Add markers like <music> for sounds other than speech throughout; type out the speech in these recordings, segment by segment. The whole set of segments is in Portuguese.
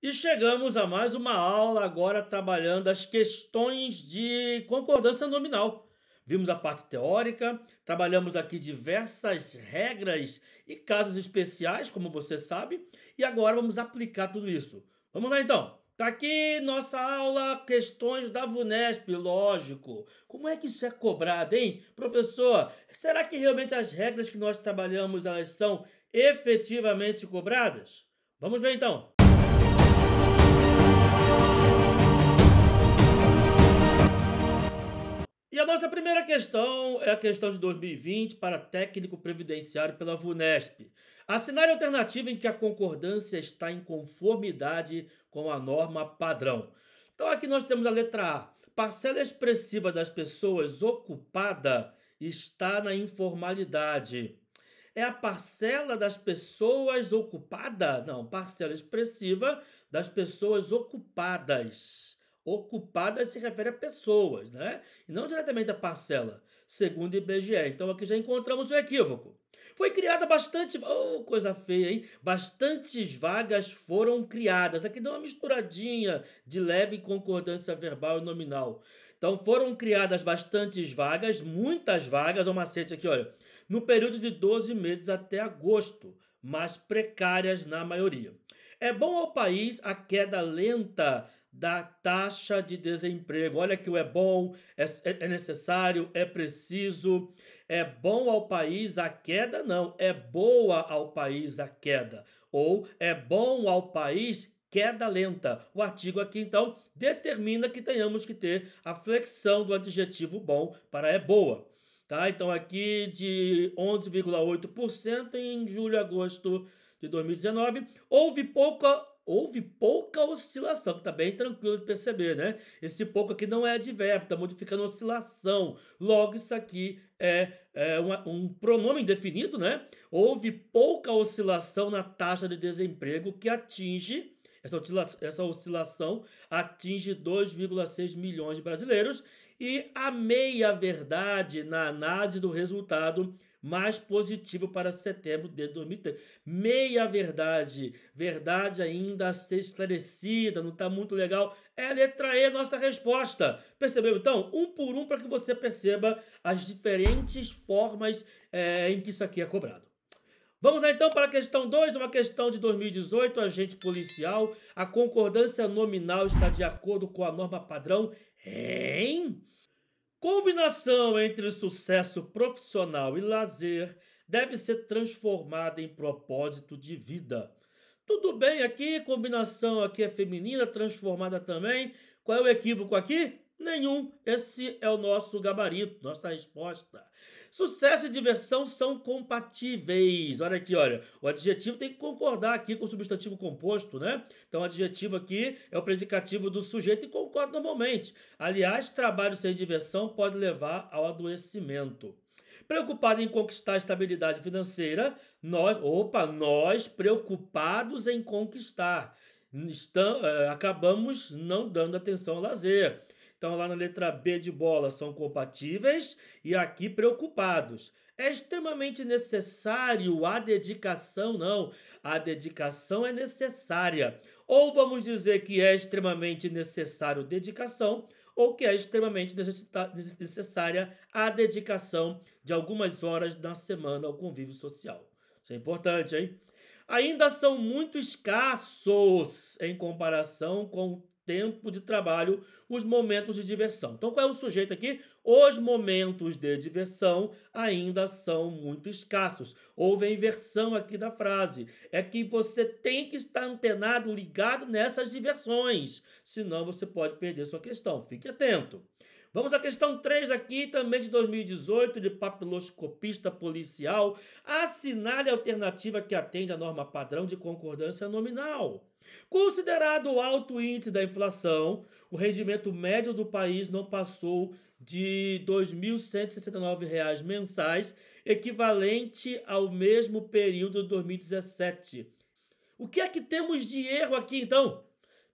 E chegamos a mais uma aula agora trabalhando as questões de concordância nominal. Vimos a parte teórica, trabalhamos aqui diversas regras e casos especiais, como você sabe, e agora vamos aplicar tudo isso. Vamos lá então. Tá aqui nossa aula questões da VUNESP, lógico. Como é que isso é cobrado, hein? Professor, será que realmente as regras que nós trabalhamos elas são efetivamente cobradas? Vamos ver então. E a nossa primeira questão é a questão de 2020 para técnico previdenciário pela VUNESP. Assinale alternativa em que a concordância está em conformidade com a norma padrão. Então aqui nós temos a letra A. Parcela expressiva das pessoas ocupada está na informalidade. É a parcela das pessoas ocupada? Não, parcela expressiva das pessoas ocupadas ocupada se refere a pessoas, né? E não diretamente a parcela, segundo o IBGE. Então aqui já encontramos um equívoco. Foi criada bastante. Oh, coisa feia, hein? Bastantes vagas foram criadas. Aqui dá uma misturadinha de leve concordância verbal e nominal. Então foram criadas bastantes vagas, muitas vagas, é macete aqui, olha, no período de 12 meses até agosto, mas precárias na maioria. É bom ao país a queda lenta da taxa de desemprego. Olha que o é bom, é, é, é necessário, é preciso, é bom ao país a queda, não, é boa ao país a queda. Ou é bom ao país queda lenta. O artigo aqui, então, determina que tenhamos que ter a flexão do adjetivo bom para é boa. Tá? Então, aqui de 11,8% em julho e agosto de 2019, houve pouca houve pouca oscilação, que está bem tranquilo de perceber, né? Esse pouco aqui não é advérbio, está modificando oscilação. Logo, isso aqui é, é uma, um pronome indefinido, né? Houve pouca oscilação na taxa de desemprego que atinge essa oscilação, essa oscilação atinge 2,6 milhões de brasileiros e a meia verdade na análise do resultado mais positivo para setembro de 2003. Meia verdade, verdade ainda a ser esclarecida, não está muito legal. É letra E nossa resposta. Percebeu então? Um por um para que você perceba as diferentes formas é, em que isso aqui é cobrado. Vamos lá então para a questão 2, uma questão de 2018, agente policial. A concordância nominal está de acordo com a norma padrão em Combinação entre sucesso profissional e lazer deve ser transformada em propósito de vida. Tudo bem aqui, combinação aqui é feminina, transformada também. Qual é o equívoco aqui? Nenhum. Esse é o nosso gabarito, nossa resposta. Sucesso e diversão são compatíveis. Olha aqui, olha. O adjetivo tem que concordar aqui com o substantivo composto, né? Então, o adjetivo aqui é o predicativo do sujeito e concorda normalmente. Aliás, trabalho sem diversão pode levar ao adoecimento. Preocupado em conquistar a estabilidade financeira, nós, opa, nós preocupados em conquistar, estamos, eh, acabamos não dando atenção ao lazer então, lá na letra B de bola são compatíveis e aqui preocupados. É extremamente necessário a dedicação? Não. A dedicação é necessária. Ou vamos dizer que é extremamente necessário dedicação, ou que é extremamente necessária a dedicação de algumas horas na semana ao convívio social. Isso é importante, hein? Ainda são muito escassos em comparação com tempo de trabalho, os momentos de diversão. Então, qual é o sujeito aqui? Os momentos de diversão ainda são muito escassos. Houve a inversão aqui da frase. É que você tem que estar antenado, ligado nessas diversões, senão você pode perder sua questão. Fique atento. Vamos à questão 3 aqui, também de 2018, de papiloscopista policial. Assinale a alternativa que atende à norma padrão de concordância nominal. Considerado o alto índice da inflação, o rendimento médio do país não passou de R$ 2.169 mensais, equivalente ao mesmo período de 2017. O que é que temos de erro aqui então?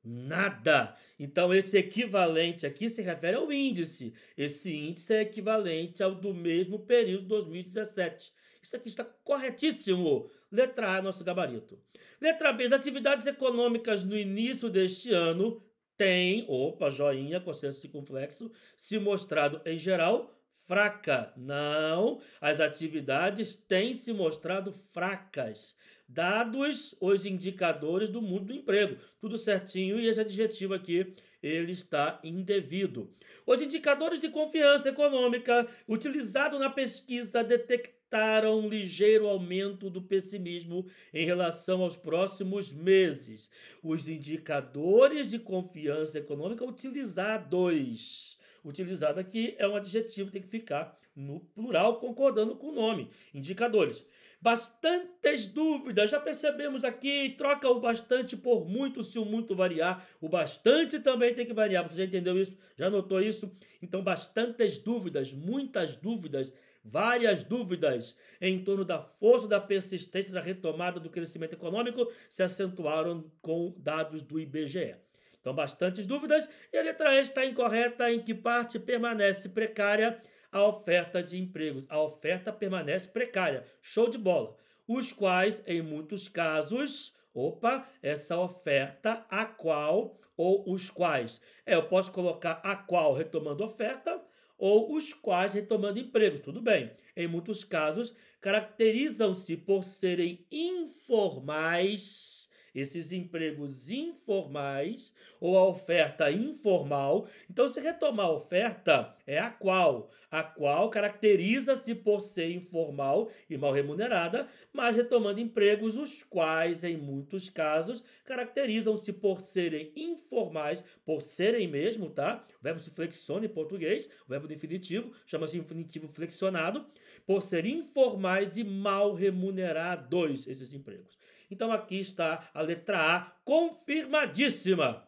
Nada. Então esse equivalente aqui se refere ao índice. Esse índice é equivalente ao do mesmo período de 2017. Isso aqui está corretíssimo. Letra A, nosso gabarito. Letra B, as atividades econômicas no início deste ano têm opa, joinha, consenso circunflexo, se mostrado em geral fraca. Não, as atividades têm se mostrado fracas. Dados os indicadores do mundo do emprego. Tudo certinho e esse adjetivo aqui, ele está indevido. Os indicadores de confiança econômica utilizado na pesquisa detectados notaram um ligeiro aumento do pessimismo em relação aos próximos meses. Os indicadores de confiança econômica utilizados. Utilizado aqui é um adjetivo, tem que ficar no plural, concordando com o nome. Indicadores. Bastantes dúvidas, já percebemos aqui, troca o bastante por muito se o muito variar. O bastante também tem que variar, você já entendeu isso? Já notou isso? Então, bastantes dúvidas, muitas dúvidas várias dúvidas em torno da força da persistência da retomada do crescimento econômico se acentuaram com dados do IBGE. Então, bastantes dúvidas, e a letra E está incorreta em que parte permanece precária a oferta de empregos. A oferta permanece precária. Show de bola. Os quais, em muitos casos, opa, essa oferta a qual ou os quais. É, eu posso colocar a qual retomando oferta, ou os quais retomando empregos. Tudo bem. Em muitos casos, caracterizam-se por serem informais esses empregos informais ou a oferta informal. Então, se retomar a oferta, é a qual? A qual caracteriza-se por ser informal e mal remunerada, mas retomando empregos os quais, em muitos casos, caracterizam-se por serem informais, por serem mesmo, tá? O verbo se flexiona em português, o verbo definitivo, chama-se infinitivo flexionado, por serem informais e mal remunerados esses empregos. Então aqui está a letra A confirmadíssima.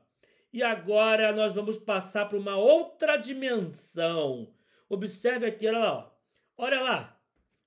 E agora nós vamos passar para uma outra dimensão. Observe aqui, olha lá. Olha lá.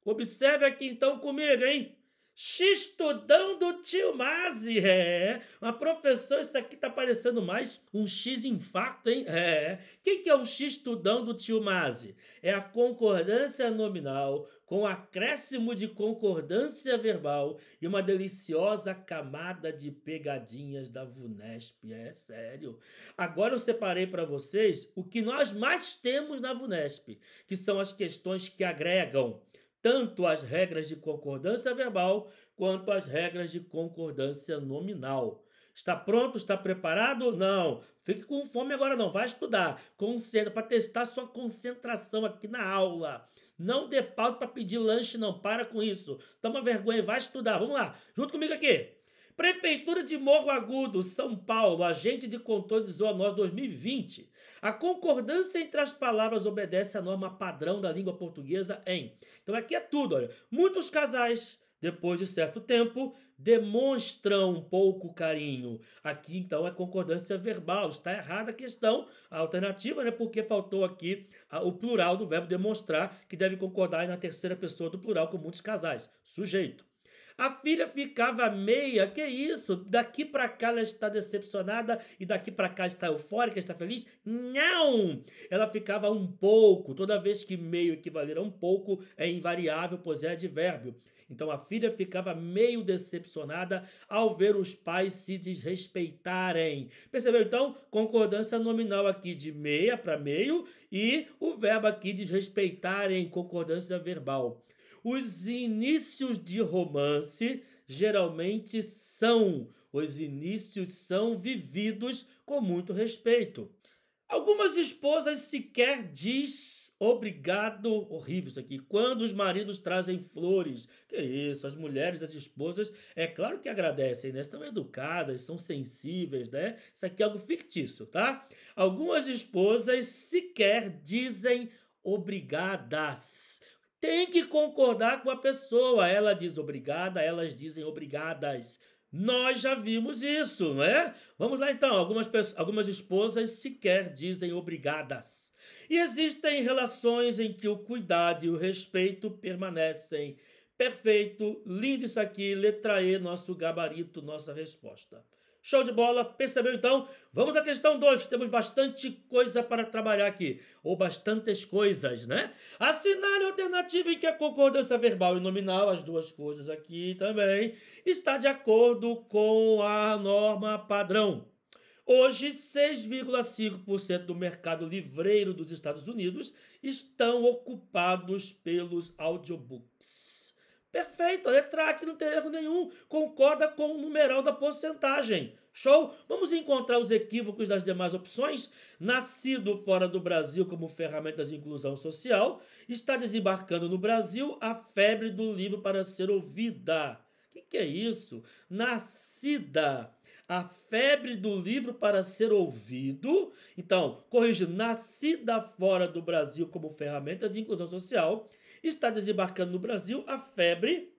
Observe aqui então comigo, hein? X-tudão do tio Mazi, é. Mas, professor, isso aqui tá parecendo mais um X-infarto, hein? É. Quem que é o X-tudão do tio Mazi? É a concordância nominal com acréscimo de concordância verbal e uma deliciosa camada de pegadinhas da VUNESP. É sério. Agora eu separei para vocês o que nós mais temos na VUNESP, que são as questões que agregam tanto as regras de concordância verbal quanto as regras de concordância nominal. Está pronto? Está preparado? Não. Fique com fome agora não. Vai estudar. Concentra para testar sua concentração aqui na aula. Não dê pau para pedir lanche não. Para com isso. Toma vergonha vai estudar. Vamos lá. Junto comigo aqui. Prefeitura de Morro Agudo, São Paulo, agente de controle de zoonose 2020. A concordância entre as palavras obedece à norma padrão da língua portuguesa em. Então aqui é tudo, olha. Muitos casais depois de certo tempo, demonstram um pouco carinho. Aqui, então, é concordância verbal. Está errada a questão, a alternativa, né? Porque faltou aqui a, o plural do verbo demonstrar, que deve concordar na terceira pessoa do plural com muitos casais. Sujeito. A filha ficava meia, que isso? Daqui para cá ela está decepcionada e daqui para cá está eufórica, está feliz? Não! Ela ficava um pouco, toda vez que meio equivaler a um pouco é invariável, pois é advérbio. Então a filha ficava meio decepcionada ao ver os pais se desrespeitarem. Percebeu então? Concordância nominal aqui de meia para meio e o verbo aqui desrespeitarem, concordância verbal. Os inícios de romance geralmente são, os inícios são vividos com muito respeito. Algumas esposas sequer diz obrigado, horrível isso aqui, quando os maridos trazem flores. Que isso, as mulheres, as esposas, é claro que agradecem, né? São educadas, são sensíveis, né? Isso aqui é algo fictício, tá? Algumas esposas sequer dizem obrigadas tem que concordar com a pessoa. Ela diz obrigada, elas dizem obrigadas. Nós já vimos isso, não é? Vamos lá então. Algumas, algumas esposas sequer dizem obrigadas. E existem relações em que o cuidado e o respeito permanecem. Perfeito, lindo isso aqui, letra E, nosso gabarito, nossa resposta. Show de bola, percebeu então? Vamos à questão 2, que temos bastante coisa para trabalhar aqui, ou bastantes coisas, né? Assinale a alternativa em que a concordância verbal e nominal, as duas coisas aqui também, está de acordo com a norma padrão. Hoje, 6,5% do mercado livreiro dos Estados Unidos estão ocupados pelos audiobooks. Perfeito, a letra A que não tem erro nenhum, concorda com o numeral da porcentagem. Show? Vamos encontrar os equívocos das demais opções? Nascido fora do Brasil como ferramenta de inclusão social, está desembarcando no Brasil a febre do livro para ser ouvida. O que, que é isso? Nascida a febre do livro para ser ouvido. Então, corrigindo, nascida fora do Brasil como ferramenta de inclusão social, está desembarcando no Brasil a febre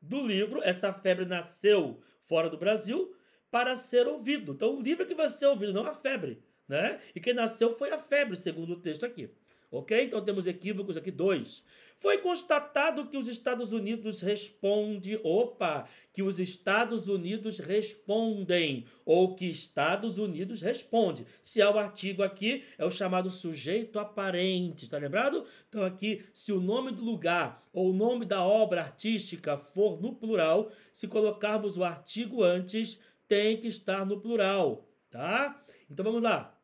do livro. Essa febre nasceu fora do Brasil para ser ouvido. Então, o livro é que vai ser ouvido, não a febre. Né? E quem nasceu foi a febre, segundo o texto aqui. Ok? Então temos equívocos aqui dois. Foi constatado que os Estados Unidos responde, opa, que os Estados Unidos respondem, ou que Estados Unidos responde. Se há o artigo aqui, é o chamado sujeito aparente, está lembrado? Então aqui, se o nome do lugar ou o nome da obra artística for no plural, se colocarmos o artigo antes, tem que estar no plural, tá? Então vamos lá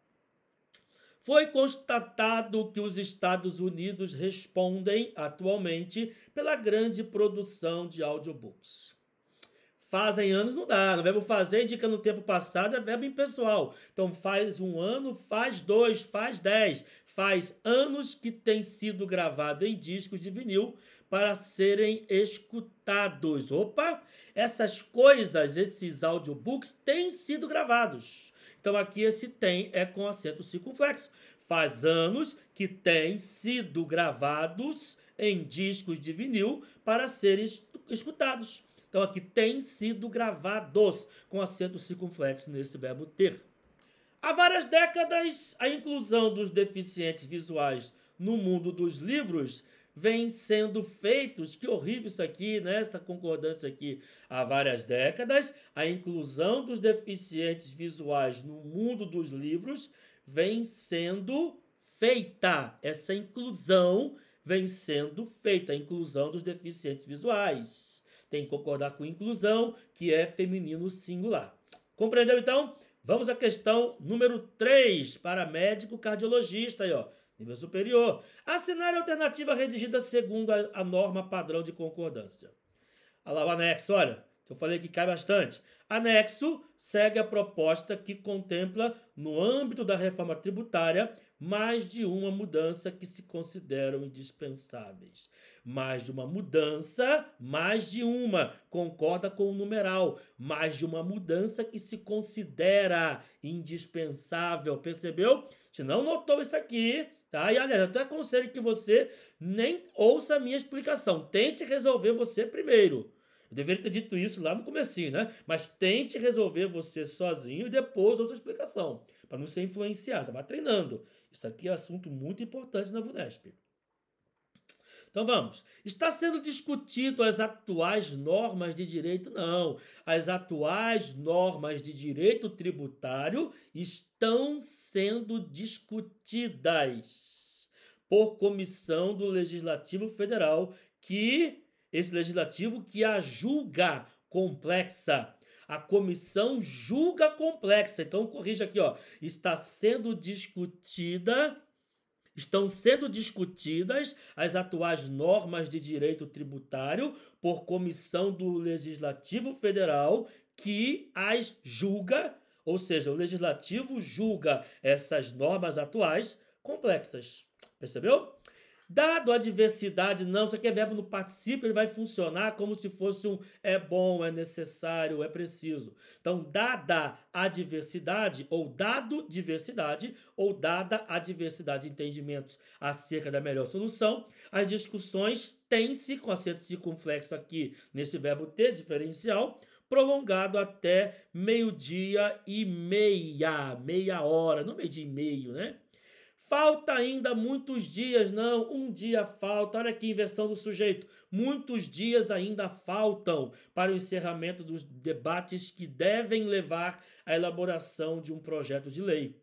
foi constatado que os Estados Unidos respondem atualmente pela grande produção de audiobooks. Fazem anos não dá. O verbo é fazer indica no tempo passado é verbo impessoal. Então faz um ano, faz dois, faz dez. Faz anos que tem sido gravado em discos de vinil para serem escutados. Opa! Essas coisas, esses audiobooks, têm sido gravados. Então aqui esse tem é com acento circunflexo. Faz anos que tem sido gravados em discos de vinil para serem escutados. Então aqui tem sido gravados com acento circunflexo nesse verbo ter. Há várias décadas, a inclusão dos deficientes visuais no mundo dos livros vêm sendo feitos, que horrível isso aqui, nesta né? concordância aqui, há várias décadas, a inclusão dos deficientes visuais no mundo dos livros vem sendo feita, essa inclusão vem sendo feita, a inclusão dos deficientes visuais. Tem que concordar com inclusão, que é feminino singular. Compreendeu então? Vamos à questão número 3 para médico cardiologista aí, ó nível superior. Assinale a alternativa redigida segundo a, a norma padrão de concordância. Olha lá o anexo, olha. Então, eu falei que cai bastante. Anexo segue a proposta que contempla, no âmbito da reforma tributária, mais de uma mudança que se consideram indispensáveis. Mais de uma mudança, mais de uma, concorda com o numeral. Mais de uma mudança que se considera indispensável, percebeu? Se não notou isso aqui, Tá? E aliás, até aconselho que você nem ouça a minha explicação. Tente resolver você primeiro. Eu deveria ter dito isso lá no comecinho, né? Mas tente resolver você sozinho e depois ouça a explicação. Para não ser influenciado. Você vai treinando. Isso aqui é assunto muito importante na VUNESP. Então vamos. Está sendo discutido as atuais normas de direito? Não. As atuais normas de direito tributário estão sendo discutidas por comissão do Legislativo Federal, que esse legislativo que a julga complexa. A comissão julga complexa. Então corrija aqui, ó. Está sendo discutida estão sendo discutidas as atuais normas de direito tributário por comissão do Legislativo Federal que as julga, ou seja, o legislativo julga essas normas atuais complexas. Percebeu? Dado a diversidade, não, isso aqui é verbo no participio ele vai funcionar como se fosse um é bom, é necessário, é preciso. Então, dada a diversidade, ou dado diversidade, ou dada a diversidade de entendimentos acerca da melhor solução, as discussões têm-se, com acento circunflexo aqui, nesse verbo ter diferencial, prolongado até meio-dia e meia, meia hora, não meio-dia e meio, né? Falta ainda muitos dias, não, um dia falta. Olha aqui, inversão do sujeito. Muitos dias ainda faltam para o encerramento dos debates que devem levar à elaboração de um projeto de lei.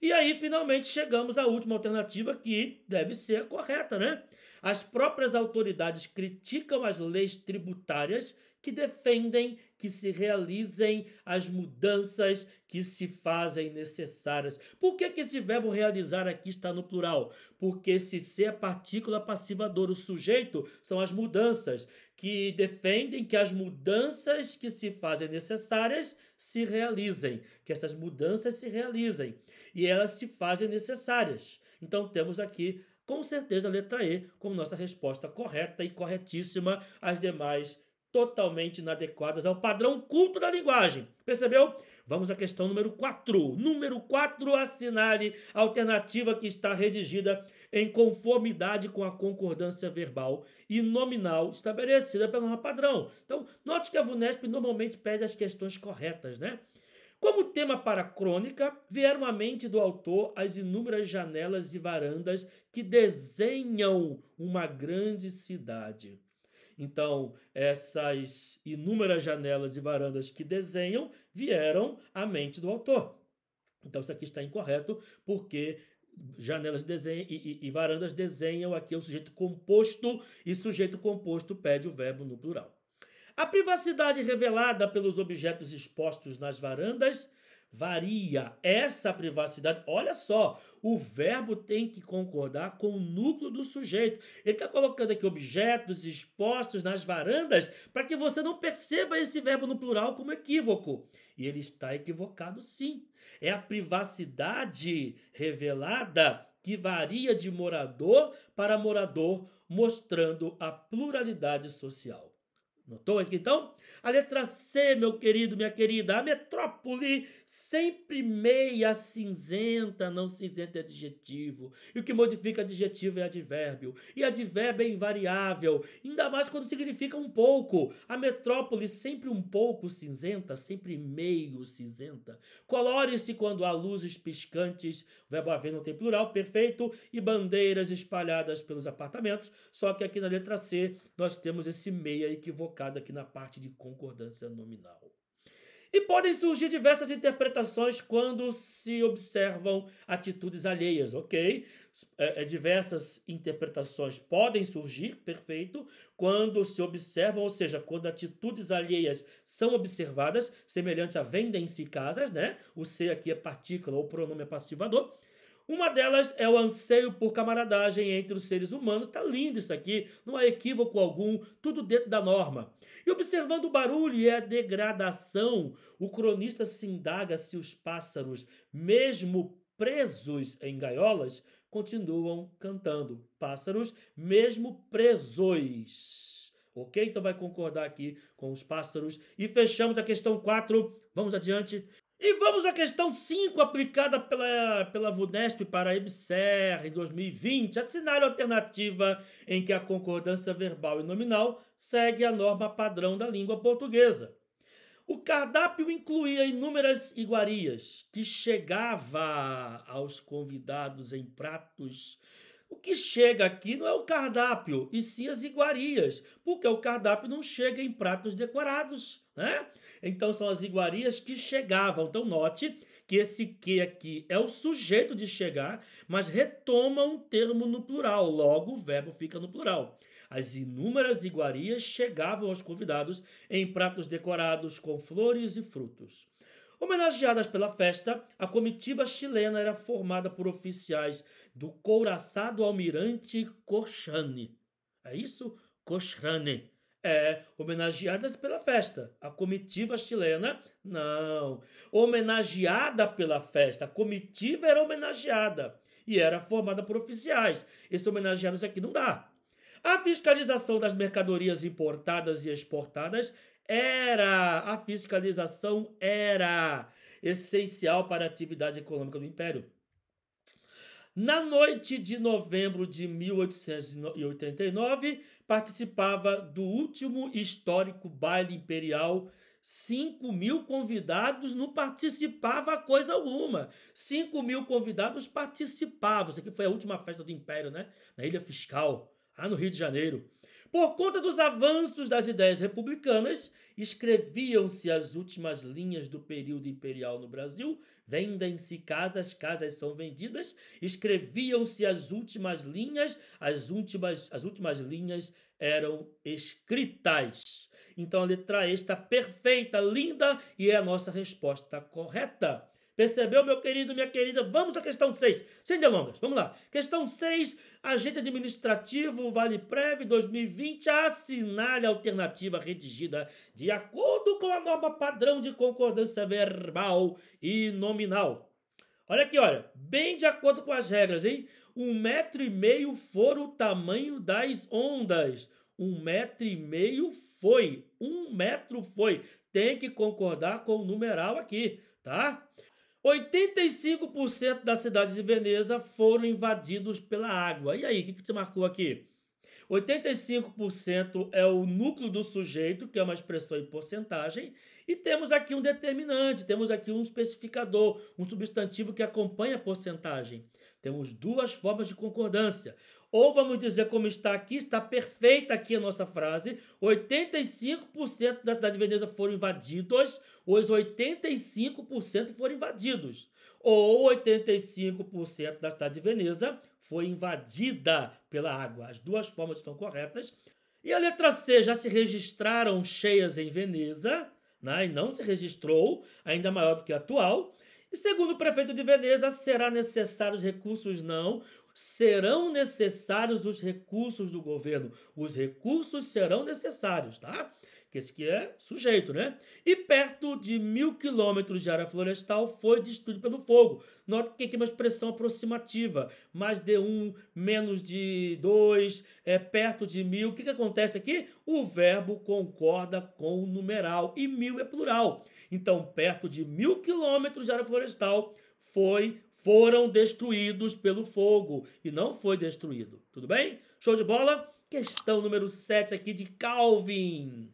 E aí, finalmente, chegamos à última alternativa que deve ser correta, né? As próprias autoridades criticam as leis tributárias que defendem que se realizem as mudanças que se fazem necessárias. Por que, que esse verbo realizar aqui está no plural? Porque se ser é partícula passivadora, o sujeito são as mudanças que defendem que as mudanças que se fazem necessárias se realizem, que essas mudanças se realizem e elas se fazem necessárias. Então temos aqui com certeza a letra E como nossa resposta correta e corretíssima às demais totalmente inadequadas ao padrão culto da linguagem. Percebeu? Vamos à questão número 4. Número 4, assinale a alternativa que está redigida em conformidade com a concordância verbal e nominal estabelecida pela norma padrão. Então, note que a VUNESP normalmente pede as questões corretas, né? Como tema para a crônica, vieram à mente do autor as inúmeras janelas e varandas que desenham uma grande cidade. Então, essas inúmeras janelas e varandas que desenham vieram à mente do autor. Então, isso aqui está incorreto, porque janelas desenham, e, e, e varandas desenham aqui o sujeito composto, e sujeito composto pede o verbo no plural. A privacidade revelada pelos objetos expostos nas varandas varia. Essa privacidade, olha só, o verbo tem que concordar com o núcleo do sujeito. Ele está colocando aqui objetos expostos nas varandas para que você não perceba esse verbo no plural como equívoco. E ele está equivocado, sim. É a privacidade revelada que varia de morador para morador, mostrando a pluralidade social. Notou aqui então? A letra C, meu querido, minha querida, a metrópole sempre meia cinzenta, não cinzenta é adjetivo. E o que modifica adjetivo é advérbio. E advérbio é invariável, ainda mais quando significa um pouco. A metrópole sempre um pouco cinzenta, sempre meio cinzenta. Colore-se quando há luzes piscantes, o verbo haver não tem plural, perfeito, e bandeiras espalhadas pelos apartamentos. Só que aqui na letra C nós temos esse meia equivocado focado aqui na parte de concordância nominal. E podem surgir diversas interpretações quando se observam atitudes alheias, ok? É, é diversas interpretações podem surgir, perfeito, quando se observam, ou seja, quando atitudes alheias são observadas, semelhante a vendem-se casas, né? O ser aqui é partícula, o pronome é passivador. Uma delas é o anseio por camaradagem entre os seres humanos. Tá lindo isso aqui, não há equívoco algum, tudo dentro da norma. E observando o barulho e a degradação, o cronista se indaga se os pássaros, mesmo presos em gaiolas, continuam cantando. Pássaros, mesmo presos. Ok? Então vai concordar aqui com os pássaros. E fechamos a questão 4. Vamos adiante. E vamos à questão 5, aplicada pela, pela VUNESP para a EBSER em 2020. Assinale a alternativa em que a concordância verbal e nominal segue a norma padrão da língua portuguesa. O cardápio incluía inúmeras iguarias que chegava aos convidados em pratos. O que chega aqui não é o cardápio, e sim as iguarias, porque o cardápio não chega em pratos decorados né? Então são as iguarias que chegavam. Então note que esse que aqui é o sujeito de chegar, mas retoma um termo no plural, logo o verbo fica no plural. As inúmeras iguarias chegavam aos convidados em pratos decorados com flores e frutos. Homenageadas pela festa, a comitiva chilena era formada por oficiais do couraçado almirante Cochrane. É isso? Cochrane é homenageadas pela festa. A comitiva chilena, não. Homenageada pela festa. A comitiva era homenageada e era formada por oficiais. Esses isso aqui não dá. A fiscalização das mercadorias importadas e exportadas era. A fiscalização era essencial para a atividade econômica do Império. Na noite de novembro de 1889, participava do último histórico baile imperial. 5 mil convidados não participava coisa alguma. 5 mil convidados participavam. Isso aqui foi a última festa do Império, né? Na Ilha Fiscal, lá no Rio de Janeiro. Por conta dos avanços das ideias republicanas, escreviam-se as últimas linhas do período imperial no Brasil, vendem-se casas, casas são vendidas, escreviam-se as últimas linhas, as últimas, as últimas linhas eram escritas. Então a letra E está perfeita, linda e é a nossa resposta correta. Percebeu, meu querido, minha querida? Vamos à questão 6. Sem delongas, vamos lá. Questão 6, agente administrativo Vale Preve 2020 assinale a alternativa redigida de acordo com a norma padrão de concordância verbal e nominal. Olha aqui, olha, bem de acordo com as regras, hein? Um metro e meio for o tamanho das ondas. Um metro e meio foi. Um metro foi. Tem que concordar com o numeral aqui, tá? 85% das cidades de Veneza foram invadidos pela água. E aí, o que, que te marcou aqui? 85% é o núcleo do sujeito, que é uma expressão em porcentagem, e temos aqui um determinante, temos aqui um especificador, um substantivo que acompanha a porcentagem. Temos duas formas de concordância. Ou vamos dizer como está aqui, está perfeita aqui a nossa frase, 85% da cidade de Veneza foram invadidos, os 85% foram invadidos. Ou 85% da cidade de Veneza foi invadida pela água. As duas formas estão corretas. E a letra C, já se registraram cheias em Veneza, né? e não se registrou, ainda maior do que a atual. E segundo o prefeito de Veneza, será necessários recursos? Não. Serão necessários os recursos do governo. Os recursos serão necessários, tá? que esse aqui é sujeito, né? E perto de mil quilômetros de área florestal foi destruído pelo fogo. Nota que aqui é uma expressão aproximativa. Mais de um, menos de dois, é, perto de mil. O que, que acontece aqui? O verbo concorda com o numeral. E mil é plural. Então, perto de mil quilômetros de área florestal foi foram destruídos pelo fogo e não foi destruído. Tudo bem? Show de bola? Questão número 7 aqui de Calvin.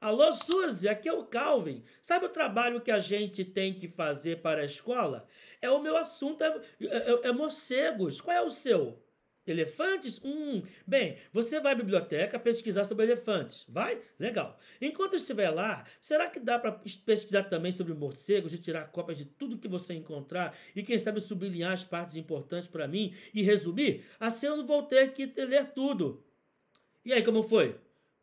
Alô, Suzy, aqui é o Calvin. Sabe o trabalho que a gente tem que fazer para a escola? É o meu assunto, é, é, é, é morcegos. Qual é o seu? Elefantes? Hum, bem, você vai à biblioteca pesquisar sobre elefantes, vai? Legal. Enquanto estiver lá, será que dá para pesquisar também sobre morcegos e tirar cópias de tudo que você encontrar e, quem sabe, sublinhar as partes importantes para mim e resumir? Assim eu não vou ter que ler tudo. E aí, como foi?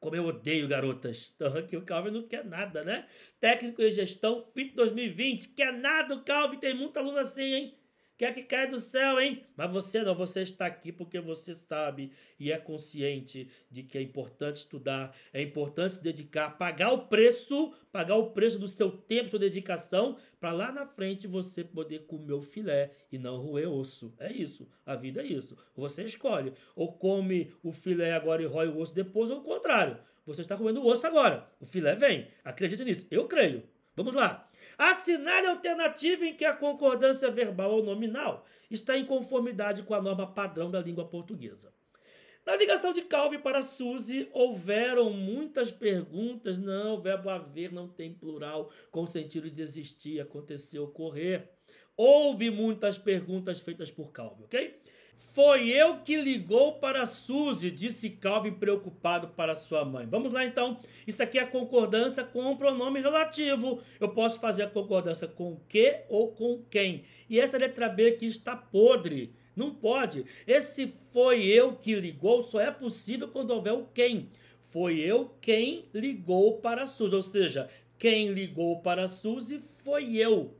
Como eu odeio garotas. <laughs> Então aqui o Calvin não quer nada, né? Técnico e gestão, FIT 2020. Quer nada o Calvin, tem muita aluna assim, hein? quer que é caia do céu, hein? Mas você não, você está aqui porque você sabe e é consciente de que é importante estudar, é importante se dedicar, pagar o preço, pagar o preço do seu tempo, sua dedicação, para lá na frente você poder comer o filé e não roer osso. É isso, a vida é isso. Você escolhe, ou come o filé agora e rói o osso depois, ou o contrário. Você está comendo o osso agora, o filé vem. Acredita nisso, eu creio. Vamos lá. Assinale a alternativa em que a concordância verbal ou nominal está em conformidade com a norma padrão da língua portuguesa. Na ligação de Calvin para Suzy, houveram muitas perguntas. Não, o verbo haver não tem plural com sentido de existir, acontecer, ocorrer. Houve muitas perguntas feitas por Calvin, ok? Foi eu que ligou para Suzy, disse Calvin preocupado para sua mãe. Vamos lá então. Isso aqui é a concordância com o pronome relativo. Eu posso fazer a concordância com que ou com quem. E essa letra B aqui está podre. Não pode. Esse foi eu que ligou só é possível quando houver o quem. Foi eu quem ligou para Suzy. Ou seja, quem ligou para Suzy foi eu.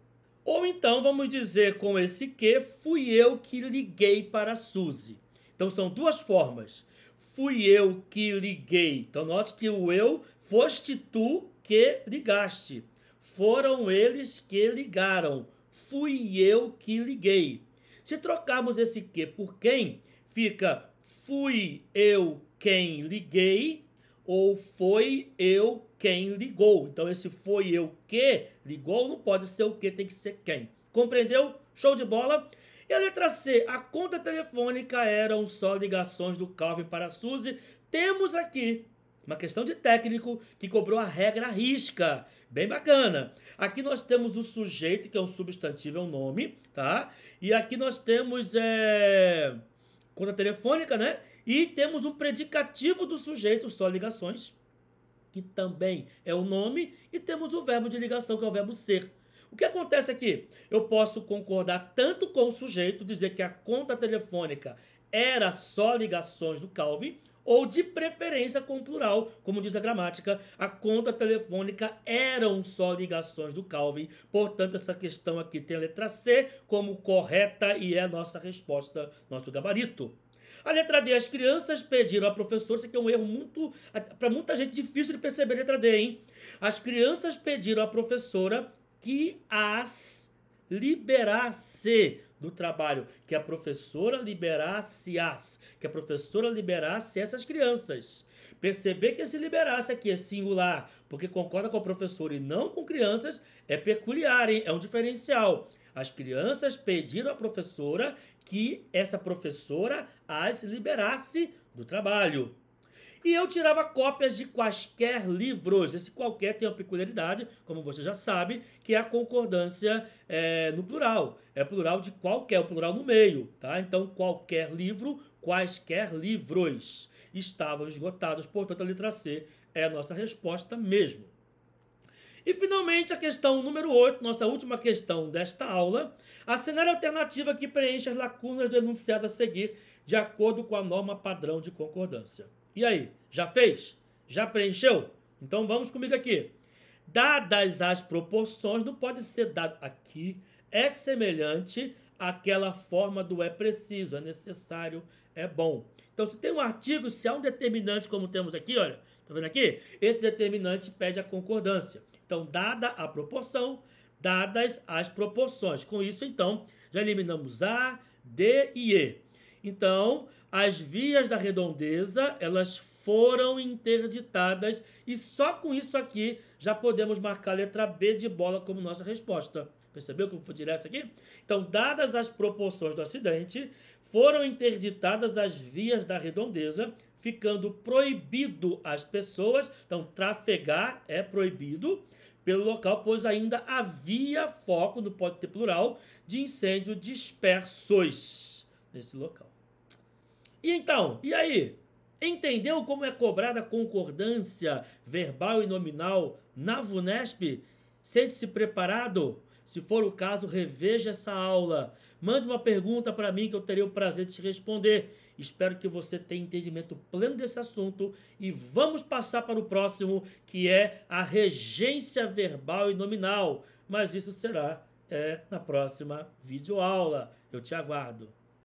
Ou então vamos dizer com esse que fui eu que liguei para a Suzy. Então são duas formas. Fui eu que liguei. Então note que o eu foste tu que ligaste. Foram eles que ligaram. Fui eu que liguei. Se trocarmos esse que por quem, fica fui eu quem liguei ou foi eu quem ligou. Então, esse foi eu que ligou não pode ser o que, tem que ser quem. Compreendeu? Show de bola? E a letra C, a conta telefônica eram só ligações do Calvin para a Suzy. Temos aqui uma questão de técnico que cobrou a regra risca. Bem bacana. Aqui nós temos o sujeito, que é um substantivo, é um nome, tá? E aqui nós temos é, conta telefônica, né? E temos um predicativo do sujeito, só ligações, que também é o nome, e temos o verbo de ligação, que é o verbo ser. O que acontece aqui? Eu posso concordar tanto com o sujeito, dizer que a conta telefônica era só ligações do Calvin, ou de preferência com plural, como diz a gramática, a conta telefônica eram só ligações do Calvin. Portanto, essa questão aqui tem a letra C como correta e é a nossa resposta, nosso gabarito. A letra D, as crianças pediram a professora, isso aqui é um erro muito, para muita gente difícil de perceber a letra D, hein? As crianças pediram à professora que as liberasse do trabalho, que a professora liberasse as, que a professora liberasse essas crianças. Perceber que esse liberasse aqui é singular, porque concorda com o professor e não com crianças, é peculiar, hein? é um diferencial. As crianças pediram à professora que essa professora as liberasse do trabalho. E eu tirava cópias de quaisquer livros. Esse qualquer tem uma peculiaridade, como você já sabe, que é a concordância é, no plural. É plural de qualquer, é o plural no meio, tá? Então, qualquer livro, quaisquer livros estavam esgotados, portanto, a letra C é a nossa resposta mesmo. E finalmente a questão número 8, nossa última questão desta aula, a cenário alternativa que preenche as lacunas do enunciado a seguir, de acordo com a norma padrão de concordância. E aí, já fez? Já preencheu? Então vamos comigo aqui. Dadas as proporções, não pode ser dado aqui, é semelhante àquela forma do é preciso, é necessário, é bom. Então, se tem um artigo, se há um determinante, como temos aqui, olha, tá vendo aqui? Esse determinante pede a concordância. Então, dada a proporção, dadas as proporções. Com isso, então, já eliminamos A, D e E. Então, as vias da redondeza, elas foram interditadas e só com isso aqui já podemos marcar a letra B de bola como nossa resposta. Percebeu que eu fui direto aqui? Então, dadas as proporções do acidente, foram interditadas as vias da redondeza, ficando proibido as pessoas, então trafegar é proibido pelo local, pois ainda havia foco, não pode ter plural, de incêndio dispersos nesse local. E então, e aí? Entendeu como é cobrada a concordância verbal e nominal na VUNESP? Sente-se preparado se for o caso, reveja essa aula. Mande uma pergunta para mim que eu terei o prazer de te responder. Espero que você tenha entendimento pleno desse assunto e vamos passar para o próximo, que é a regência verbal e nominal. Mas isso será é, na próxima videoaula. Eu te aguardo.